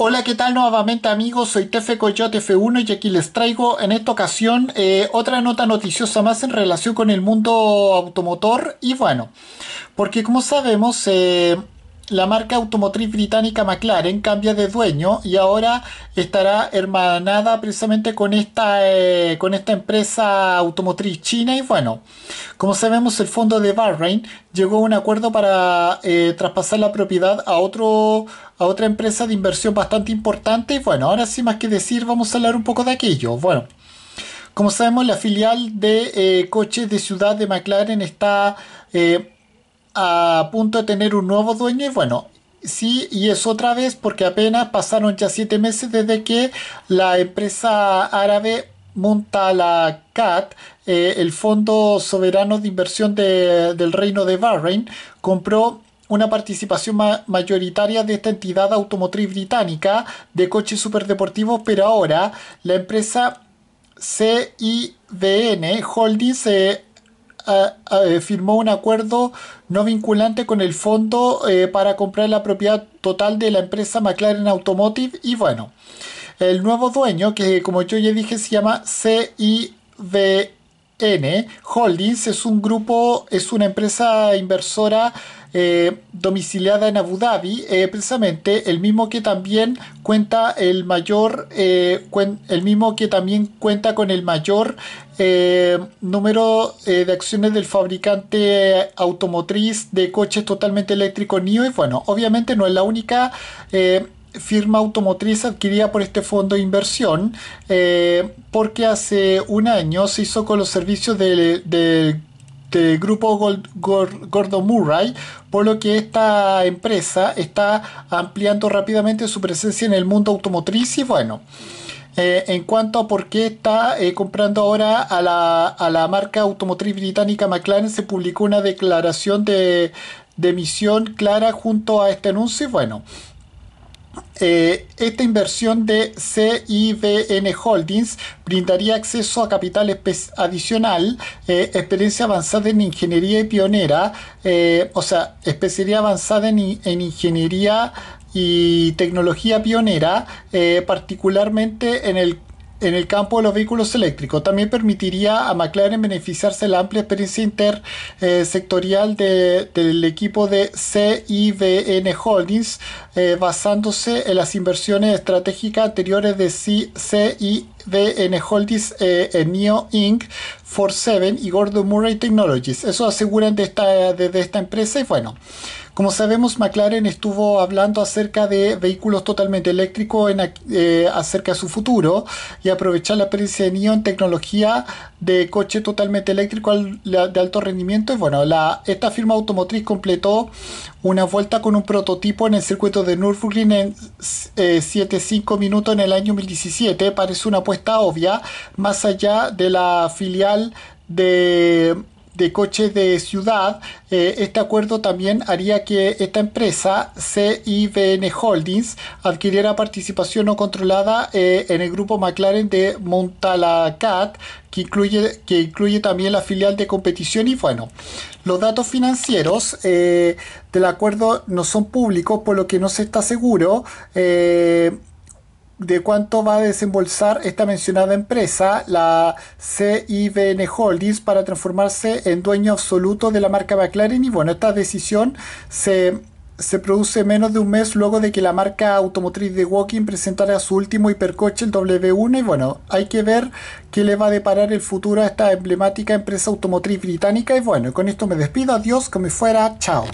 Hola, ¿qué tal nuevamente amigos? Soy Tefe Coyote F1 y aquí les traigo en esta ocasión eh, otra nota noticiosa más en relación con el mundo automotor y bueno, porque como sabemos... Eh, la marca automotriz británica McLaren cambia de dueño y ahora estará hermanada precisamente con esta, eh, con esta empresa automotriz china. Y bueno, como sabemos, el fondo de Bahrain llegó a un acuerdo para eh, traspasar la propiedad a, otro, a otra empresa de inversión bastante importante. Y bueno, ahora sí, más que decir, vamos a hablar un poco de aquello. Bueno. Como sabemos, la filial de eh, coches de ciudad de McLaren está a punto de tener un nuevo dueño y bueno, sí, y es otra vez porque apenas pasaron ya siete meses desde que la empresa árabe Muntala Cat, eh, el Fondo Soberano de Inversión del Reino de Bahrein, compró una participación mayoritaria de esta entidad automotriz británica de coches superdeportivos, pero ahora la empresa ...CIVN Holdings eh, eh, firmó un acuerdo no vinculante con el fondo eh, para comprar la propiedad total de la empresa McLaren Automotive y bueno, el nuevo dueño, que como yo ya dije se llama CIB N Holdings es un grupo, es una empresa inversora eh, domiciliada en Abu Dhabi, eh, precisamente el mismo que también cuenta el mayor, eh, el mismo que también cuenta con el mayor número de acciones del fabricante automotriz de coches totalmente eléctricos NIO y bueno, obviamente no es la única firma automotriz adquirida por este fondo de inversión eh, porque hace un año se hizo con los servicios del grupo Gordon Murray, por lo que esta empresa está ampliando rápidamente su presencia en el mundo automotriz y bueno. Eh, en cuanto a por qué está eh, comprando ahora a la, marca automotriz británica McLaren, se publicó una declaración de, de misión clara junto a este anuncio y bueno, eh, esta inversión de CIBN Holdings brindaría acceso a capital adicional, eh, experiencia avanzada en ingeniería y pionera, eh, o sea, especialidad avanzada en ingeniería y tecnología pionera, particularmente en el en el campo de los vehículos eléctricos. También permitiría a McLaren beneficiarse de la amplia experiencia intersectorial eh, del equipo de CIVN Holdings, eh, basándose en las inversiones estratégicas anteriores de CIVN Holdings eh, en NEO Inc. 47 y Gordon Murray Technologies. Eso aseguran de esta, de esta empresa y bueno. Como sabemos, McLaren estuvo hablando acerca de vehículos totalmente eléctricos en, eh, acerca de su futuro y aprovechar la experiencia de NIO en tecnología de coche totalmente eléctrico de alto rendimiento. Y bueno, esta firma automotriz completó una vuelta con un prototipo en el circuito de Nürburgring en 7.5 eh, 7-5 minutos en el año 2017. Parece una apuesta obvia, más allá de la filial de de coches de ciudad. Eh, este acuerdo también haría que esta empresa, CIBN Holdings, adquiriera participación no controlada eh, en el grupo McLaren de Montalacat, que incluye, que incluye también la filial de competición y bueno, los datos financieros eh, del acuerdo no son públicos, por lo que no se está seguro de cuánto va a desembolsar esta mencionada empresa, la CIBN Holdings, para transformarse en dueño absoluto de la marca McLaren. Y bueno, esta decisión se se produce menos de un mes luego de que la marca automotriz de Walking presentara su último hipercoche, el W1, y bueno, hay que ver qué le va a deparar el futuro a esta emblemática empresa automotriz británica. Y bueno, con esto me despido, adiós, como fuera, chao.